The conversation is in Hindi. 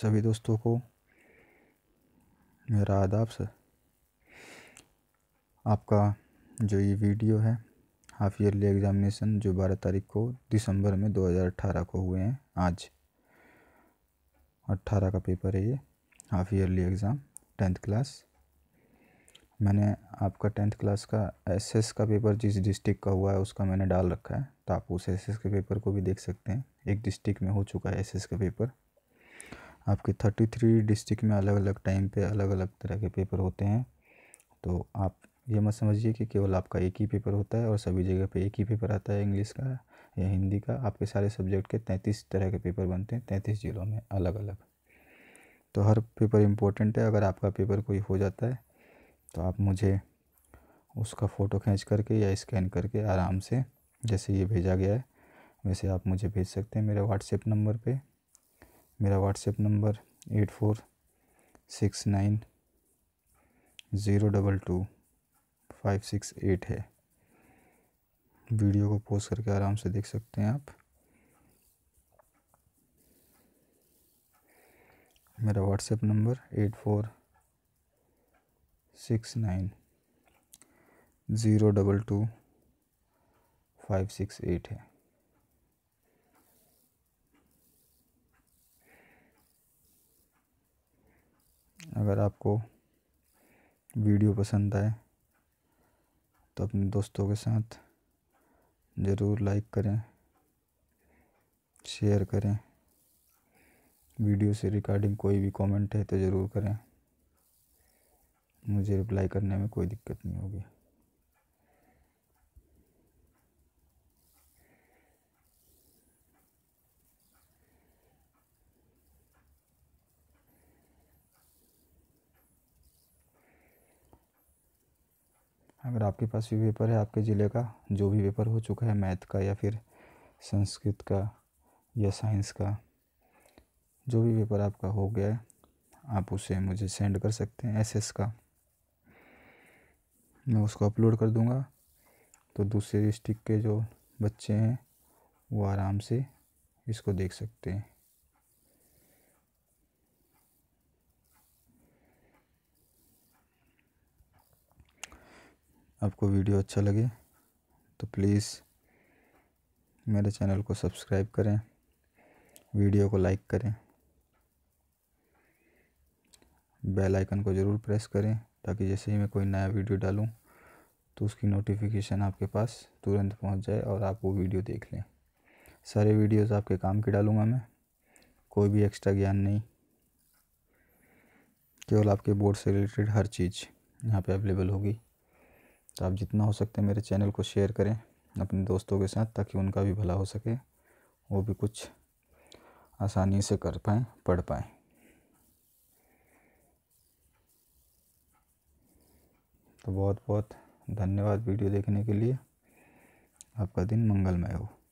सभी दोस्तों को मेरा आदाब सर आपका जो ये वीडियो है हाफ ईयरली एग्ज़ामिनेशन जो बारह तारीख को दिसंबर में 2018 को हुए हैं आज 18 का पेपर है ये half yearly exam tenth class मैंने आपका टेंथ क्लास का एसएस का पेपर जिस डिस्ट्रिक्ट का हुआ है उसका मैंने डाल रखा है तो आप उस एसएस के पेपर को भी देख सकते हैं एक डिस्ट्रिक्ट में हो चुका है एस का पेपर आपके थर्टी थ्री डिस्ट्रिक्ट में अलग अलग टाइम पे अलग अलग तरह के पेपर होते हैं तो आप ये मत समझिए कि केवल आपका एक ही पेपर होता है और सभी जगह पे एक ही पेपर आता है इंग्लिश का या हिंदी का आपके सारे सब्जेक्ट के तैंतीस तरह के पेपर बनते हैं तैंतीस ज़िलों में अलग अलग तो हर पेपर इम्पोर्टेंट है अगर आपका पेपर कोई हो जाता है तो आप मुझे उसका फ़ोटो खींच करके या स्कैन करके आराम से जैसे ये भेजा गया है वैसे आप मुझे भेज सकते हैं मेरे व्हाट्सएप नंबर पे मेरा WhatsApp number eight four six nine zero double two five six eight है वीडियो को पोस्ट करके आराम से देख सकते हैं आप मेरा WhatsApp number eight four six nine zero double two five six eight है अगर आपको वीडियो पसंद आए तो अपने दोस्तों के साथ ज़रूर लाइक करें शेयर करें वीडियो से रिकॉर्डिंग कोई भी कमेंट है तो ज़रूर करें मुझे रिप्लाई करने में कोई दिक्कत नहीं होगी अगर आपके पास भी पेपर है आपके ज़िले का जो भी पेपर हो चुका है मैथ का या फिर संस्कृत का या साइंस का जो भी पेपर आपका हो गया है आप उसे मुझे सेंड कर सकते हैं एसएस का मैं उसको अपलोड कर दूंगा तो दूसरे डिस्ट्रिक्ट के जो बच्चे हैं वो आराम से इसको देख सकते हैं आपको वीडियो अच्छा लगे तो प्लीज़ मेरे चैनल को सब्सक्राइब करें वीडियो को लाइक करें बेल आइकन को ज़रूर प्रेस करें ताकि जैसे ही मैं कोई नया वीडियो डालूं तो उसकी नोटिफिकेशन आपके पास तुरंत पहुंच जाए और आप वो वीडियो देख लें सारे वीडियोस आपके काम की डालूंगा मैं कोई भी एक्स्ट्रा ज्ञान नहीं केवल आपके बोर्ड से रिलेटेड हर चीज़ यहाँ पे अवेलेबल होगी तो आप जितना हो सकता है मेरे चैनल को शेयर करें अपने दोस्तों के साथ ताकि उनका भी भला हो सके वो भी कुछ आसानी से कर पाएँ पढ़ पाएँ तो बहुत बहुत धन्यवाद वीडियो देखने के लिए आपका दिन मंगलमय हो